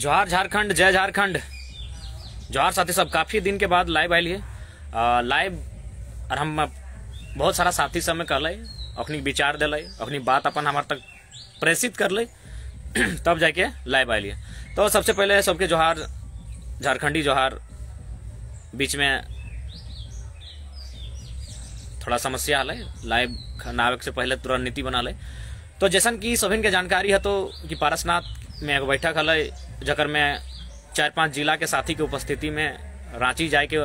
जोहार झारखंड जय झारखंड जोहार साथी सब काफ़ी दिन के बाद लाइव आयल लाइव और हम बहुत सारा साथी सब में कहल अखनी विचार दिल अखनी बात अपन हमारे तक प्रेषित कर ले तब जाके लाइव आयल तो सबसे पहले सबके जोहार झारखंडी जोहार बीच में थोड़ा समस्या हल लाइव नावक से पहले तुरंत नीति बना ले तो जैसा कि सभी के जानकारी है तो कि पारसनाथ में बैठक हल जकर में चार पांच जिला के साथी के उपस्थिति में रांची जाए के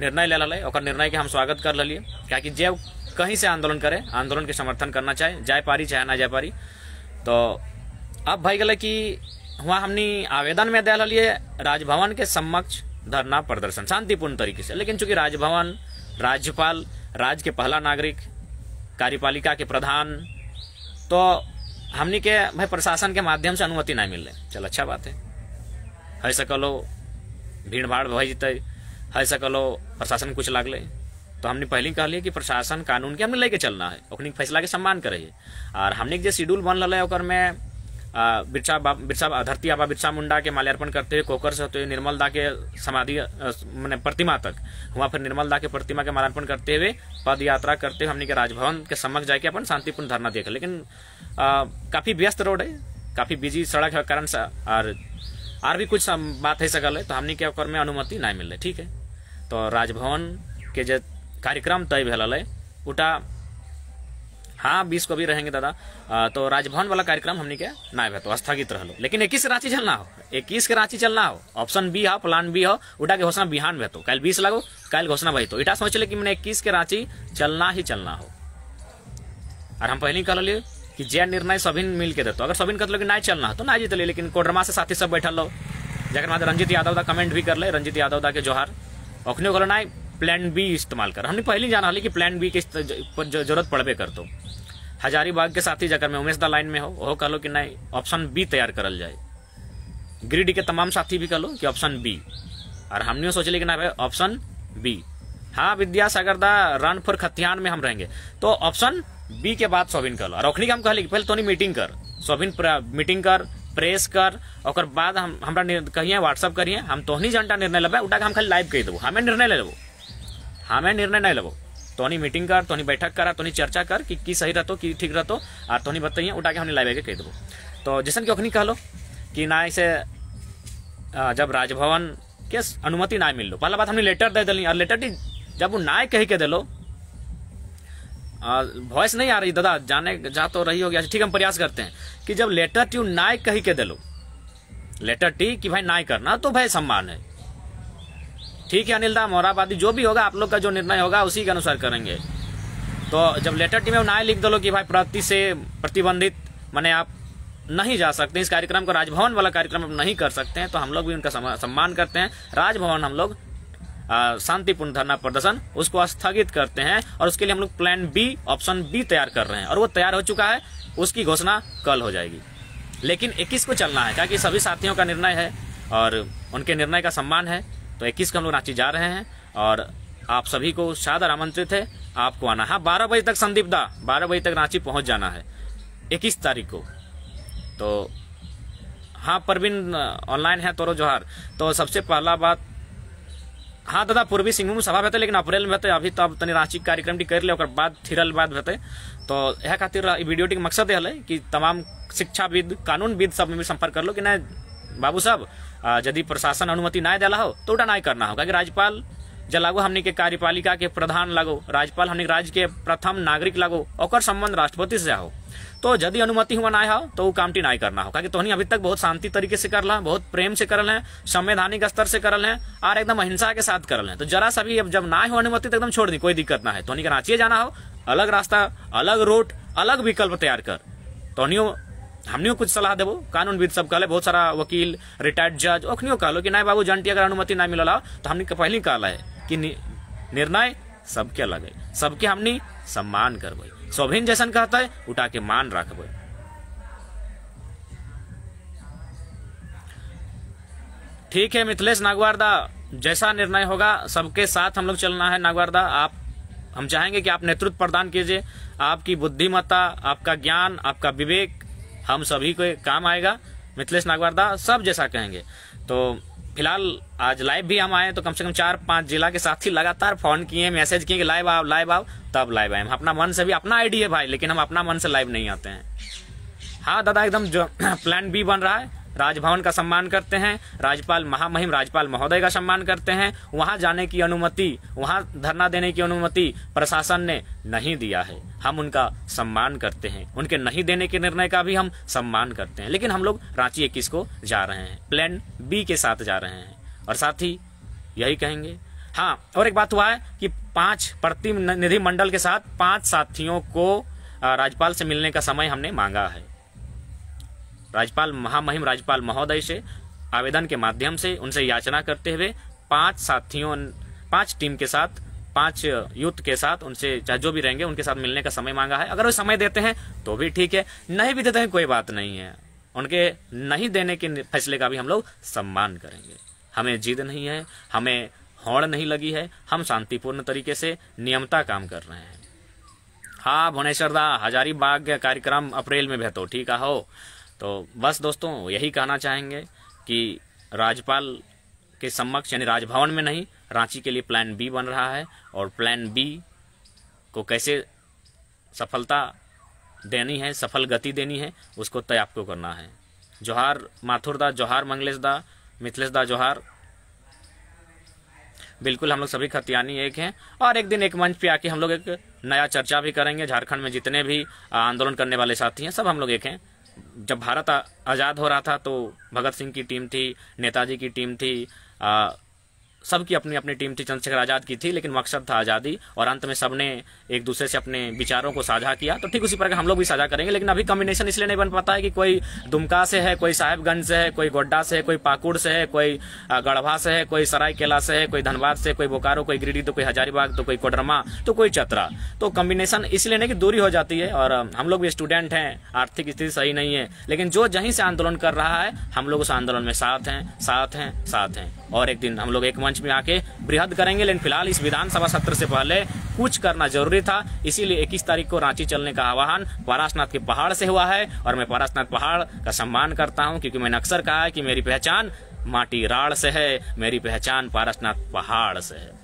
निर्णय ले लल और निर्णय के हम स्वागत कर लिये क्या कि जब कहीं से आंदोलन करे आंदोलन के समर्थन करना चाहे जाए पारी चाहे ना जाए पारी तो अब भाई गल कि वहाँ हमने आवेदन में दे लिये राजभवन के समक्ष धरना प्रदर्शन शांतिपूर्ण तरीके से लेकिन चूंकि राजभवन राज्यपाल राज्य के पहला नागरिक कार्यपालिका के प्रधान तो हमने के भाई प्रशासन के माध्यम से अनुमति नहीं मिले चल अच्छा बात है है सकलो भीड़ भाड़ भय जतै है सकलो प्रशासन कुछ लागले तो हमने पहले ही कहलिए कि प्रशासन कानून के हमने लेके चलना है ओखनी फैसला के सम्मान करे और हमने जो शेड्यूल बन रहा है में बिरसा बिरसा धरती आबा बिरसा मुंडा के माल्यार्पण करते हुए कोकर से होते हुए निर्मल दा के समाधि मैंने प्रतिमा तक वहाँ फिर निर्मल दा के प्रतिमा के माल्यार्पण करते हुए पद यात्रा करते हुए हमने के राजभवन के समक्ष जाके अपन शांतिपूर्ण धरना देखा लेकिन काफ़ी व्यस्त रोड है काफ़ी बिजी सड़क है कारण और आर भी कुछ बात है सकल है तो हमने के ओकर में अनुमति नहीं मिले ठीक है तो राजभवन के जो कार्यक्रम तय भेल है उटा हाँ बीस को भी रहेंगे दादा तो राजभवन वाला कार्यक्रम हमने के ना है तो स्थगित रह लो लेकिन इक्कीस रांची चलना हो इक्कीस के रांची चलना हो ऑप्शन बी हो प्लान बी हो उठा के घोषणा बिहान में तो कल बीस लगो कल घोषणा भाई तो इटा सोच ले कि मैंने इक्कीस के रांची चलना ही चलना हो और हम पहले कह लिये कि जय निर्णय सभी मिल के देते अगर सभी कहते कि चलना हो तो ना जीत लेकिन कोडरमा से साथी सब बैठल लो जगह बाद रंजित यादव दा कमेंट भी कर ले रंजित यादव दा के जोहार अखने ना प्लान बी इस्तेमाल कर हमने पहले जाना कि प्लान बी के जरूरत पड़बे करते हजारीबाग के साथी ही जाकर मैं उमेश द लाइन में हो वह कह लो कि नहीं ऑप्शन बी तैयार करल जाए ग्रिड के तमाम साथी भी कह लो कि ऑप्शन बी और हमने सोचली कि ना भाई ऑप्शन बी हाँ विद्यासागर दा रन फॉर खतियान में हम रहेंगे तो ऑप्शन बी के बाद सोबिन कर लो और अखनी हम कहली पहले तो नहीं मीटिंग कर सोबिन मीटिंग कर प्रेस कर और बाद हम हमारा कहिए व्हाट्सअप करिए हम तो नहीं जनता निर्णय लेबे उठा के हम खाली लाइव कह देबो हमें निर्णय ले लेबो हमें निर्णय नहीं लेबो तोनी मीटिंग कर तोनी बैठक करा तोनी चर्चा कर कि की सही रहो कि ठीक रहो आ तोनी बतैया उठा के हमने लाइव के कह देव तो जैसा कि अखनी कहलो कि ना इसे जब राजभवन के अनुमति ना मिललो पहला बात हमने लेटर दे दिली और लेटर जब वो ना कह के दिलो वॉइस नहीं आ रही दादा जाने जा तो रही होगी अच्छा, ठीक हम प्रयास करते हैं कि जब लेटर ट्यू नाय कही के दिलो लेटर टी कि भाई ना करना तो भाई सम्मान है ठीक है अनिल दा मोहराबादी जो भी होगा आप लोग का जो निर्णय होगा उसी के अनुसार करेंगे तो जब लेटर टी में न्याय लिख दो कि भाई प्रति से प्रतिबंधित मैंने आप नहीं जा सकते इस कार्यक्रम को राजभवन वाला कार्यक्रम आप नहीं कर सकते हैं तो हम लोग भी उनका सम्मान करते हैं राजभवन हम लोग शांतिपूर्ण धरना प्रदर्शन उसको स्थगित करते हैं और उसके लिए हम लोग प्लान बी ऑप्शन बी तैयार कर रहे हैं और वो तैयार हो चुका है उसकी घोषणा कल हो जाएगी लेकिन इक्कीस को चलना है क्या सभी साथियों का निर्णय है और उनके निर्णय का सम्मान है तो इक्कीस को हम लोग रांची जा रहे हैं और आप सभी को शायद आमंत्रित है आपको आना है बारह बजे तक संदीप दा बारह बजे तक रांची पहुंच जाना है इक्कीस तारीख को तो हाँ परवीन ऑनलाइन है तोरो जोहार तो सबसे पहला बात हाँ दादा पूर्वी सिंहभूम सभा लेकिन अप्रैल में अभी तो अब तीन रांची कार्यक्रम टी कर ले ओकर बाद थिरल बाद होते तो यह खातिर वीडियो टी मकसद है कि तमाम शिक्षाविद कानूनविद सब में संपर्क कर लो कि नहीं बाबू साहब यदि प्रशासन अनुमति ना दिला हो तो उठा नहीं करना होगा कि राज्यपाल ज हमने के कार्यपालिका के प्रधान लागो राज्यपाल हमने राज्य के प्रथम नागरिक लागो और संबंध राष्ट्रपति से हो तो यदि अनुमति हुआ ना हो तो टी ना करना हो क्योंकि तोहनी अभी तक बहुत शांति तरीके से कर ला बहुत प्रेम से कर है संवैधानिक स्तर से करल है और एकदम अहिंसा के साथ करल है तो जरा सा भी अब जब ना हो अनुमति तो एकदम छोड़ दी कोई दिक्कत ना है तोहनी के रांची जाना हो अलग रास्ता अलग रूट अलग विकल्प तैयार कर तोहनियो हमनियो कुछ सलाह कानून कानूनविद सब कहले बहुत सारा वकील रिटायर्ड जज ओखनियो कहलो कि नहीं बाबू जंटी अगर अनुमति ना मिलला तो हमने पहले कहला है कि निर्णय सबके अलग है सबके हमनी सम्मान करब सोभिन जैसन कहते है उठा के मान रखब ठीक है मिथिलेश नागवारदा जैसा निर्णय होगा सबके साथ हम लोग चलना है नागवारदा आप हम चाहेंगे कि आप नेतृत्व प्रदान कीजिए आपकी बुद्धिमत्ता आपका ज्ञान आपका विवेक हम सभी को काम आएगा मिथिलेश नागवारदा सब जैसा कहेंगे तो फिलहाल आज लाइव भी हम आए तो कम से कम चार पांच जिला के साथी लगातार फोन किए मैसेज किए कि लाइव आओ लाइव आओ तब लाइव आए हम अपना मन से भी अपना आईडी है भाई लेकिन हम अपना मन से लाइव नहीं आते हैं हाँ दादा एकदम जो प्लान बी बन रहा है राजभवन का सम्मान करते हैं राज्यपाल महामहिम राज्यपाल महोदय का सम्मान करते हैं वहां जाने की अनुमति वहां धरना देने की अनुमति प्रशासन ने नहीं दिया है हम उनका सम्मान करते हैं उनके नहीं देने के निर्णय का भी हम सम्मान करते हैं लेकिन हम लोग रांची इक्कीस को जा रहे हैं प्लान बी के साथ जा रहे हैं और साथ ही यही कहेंगे हाँ और एक बात हुआ है कि पांच प्रतिनिधि मंडल के साथ पांच साथियों को राज्यपाल से मिलने का समय हमने मांगा है राज्यपाल महामहिम राज्यपाल महोदय से आवेदन के माध्यम से उनसे याचना करते हुए पांच साथियों पांच टीम के साथ पांच युद्ध के साथ उनसे चाहे जो भी रहेंगे उनके साथ मिलने का समय मांगा है अगर वो समय देते हैं तो भी ठीक है नहीं भी देते हैं कोई बात नहीं है उनके नहीं देने के फैसले का भी हम लोग सम्मान करेंगे हमें जिद नहीं है हमें होड़ नहीं लगी है हम शांतिपूर्ण तरीके से नियमता काम कर रहे हैं हाँ भुवनेश्वर दा हजारी बाग कार्यक्रम अप्रैल में तो ठीक है हो तो बस दोस्तों यही कहना चाहेंगे कि राज्यपाल के समक्ष यानी राजभवन में नहीं रांची के लिए प्लान बी बन रहा है और प्लान बी को कैसे सफलता देनी है सफल गति देनी है उसको तय आपको करना है जोहार माथुर दा जोहार मंगलेश दा मिथिलेश दा जोहार बिल्कुल हम लोग सभी खतियानी एक हैं और एक दिन एक मंच पे आके हम लोग एक नया चर्चा भी करेंगे झारखंड में जितने भी आंदोलन करने वाले साथी हैं सब हम लोग एक हैं जब भारत आज़ाद हो रहा था तो भगत सिंह की टीम थी नेताजी की टीम थी आ, सबकी अपनी अपनी टीम थी चंद्रशेखर आज़ाद की थी लेकिन मकसद था आज़ादी और अंत में सबने एक दूसरे से अपने विचारों को साझा किया तो ठीक उसी प्रकार हम लोग भी साझा करेंगे लेकिन अभी कॉम्बिनेशन इसलिए नहीं बन पाता है कि कोई दुमका से है कोई साहेबगंज से है कोई गोड्डा से है कोई पाकुड़ से है कोई गढ़वा से है कोई सरायकेला से है कोई धनबाद से कोई बोकारो कोई गिरिडीह तो कोई हजारीबाग तो कोई कोडरमा तो कोई चतरा तो कॉम्बिनेशन इसलिए नहीं कि दूरी हो जाती है और हम लोग भी स्टूडेंट हैं आर्थिक स्थिति सही नहीं है लेकिन जो जहीं से आंदोलन कर रहा है हम लोग उस आंदोलन में साथ हैं साथ हैं साथ हैं और एक दिन हम लोग एक मंच में आके बृहद करेंगे लेकिन फिलहाल इस विधानसभा सत्र से पहले कुछ करना जरूरी था इसीलिए 21 तारीख को रांची चलने का आह्वान पारासनाथ के पहाड़ से हुआ है और मैं पारासनाथ पहाड़ का सम्मान करता हूँ क्योंकि मैंने अक्सर कहा है कि मेरी पहचान माटी राड़ से है मेरी पहचान पारसनाथ पहाड़ से है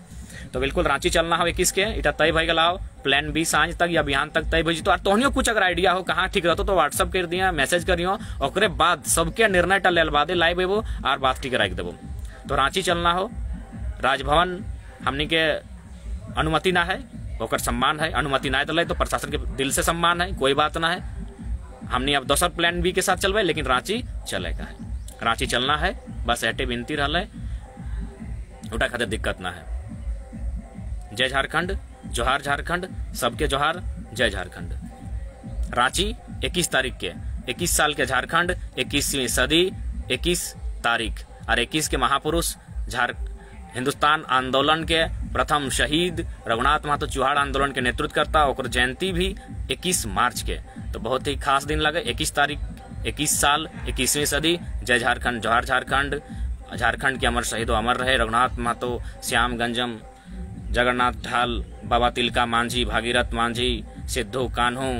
तो बिल्कुल रांची चलना हो इक्कीस के इटा तय भाई गलाओ प्लान बी सांझ तक या बिहान तक तय भेजी तो तोहनियो कुछ अगर आइडिया हो कहाँ ठीक रहते तो व्हाट्सअप कर दिया मैसेज करियो और बाद सबके निर्णय टल लेल लाइव एवो और बात ठीक रख देवो तो रांची चलना हो राजभवन हमने के अनुमति ना है ओकर सम्मान है अनुमति ना दिले तो, तो प्रशासन के दिल से सम्मान है कोई बात ना है हमने अब दोसर प्लान बी के साथ चलवाए लेकिन रांची चलेगा है रांची चलना है बस एटे विनती रह उठा खातिर दिक्कत ना है जय झारखंड जोहार झारखंड सबके जोहार जय झारखंड रांची 21 तारीख के 21 साल के झारखंड 21वीं सदी 21 तारीख और इक्कीस के महापुरुष झार हिंदुस्तान आंदोलन के प्रथम शहीद रघुनाथ महतो चुहाड़ आंदोलन के नेतृत्व करता और जयंती भी 21 मार्च के तो बहुत ही खास दिन लगे 21 तारीख 21 साल 21वीं सदी जय झारखंड जोहार झारखंड झारखंड के अमर शहीद अमर रहे रघुनाथ महतो श्याम गंजम जगन्नाथ ढाल बाबा तिलका मांझी भागीरथ मांझी सिद्धू कान्हू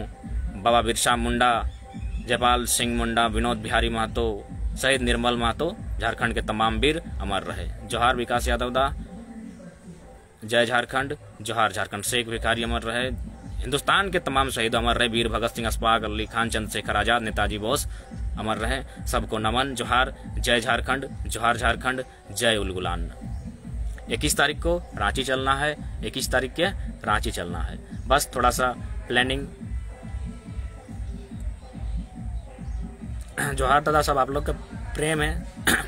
बाबा बिरसा मुंडा जयपाल सिंह मुंडा विनोद बिहारी महतो शहीद निर्मल मातो झारखंड के तमाम वीर अमर रहे जोहार विकास यादव दा जय झारखंड जोहार झारखंड शेख भिखारी अमर रहे हिंदुस्तान के तमाम शहीद अमर रहे वीर भगत सिंह अस्पाक अली खान चंद्रशेखर आजाद नेताजी बोस अमर रहे सबको नमन जोहार जय झारखंड जोहार झारखंड जय उलगुलान इक्कीस तारीख को रांची चलना है इक्कीस तारीख के रांची चलना है बस थोड़ा सा प्लानिंग जोहार दादा साहब आप लोग का प्रेम है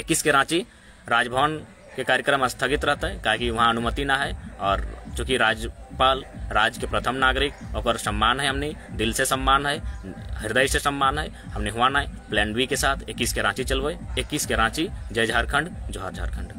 इक्कीस के रांची राजभवन के कार्यक्रम स्थगित रहता है ताकि वहाँ अनुमति ना है और चूँकि राज्यपाल राज्य के प्रथम नागरिक और सम्मान है हमने दिल से सम्मान है हृदय से सम्मान है हमने हुआ ना प्लान बी के साथ इक्कीस के रांची चलवे इक्कीस के रांची जय झारखंड जोहर झारखंड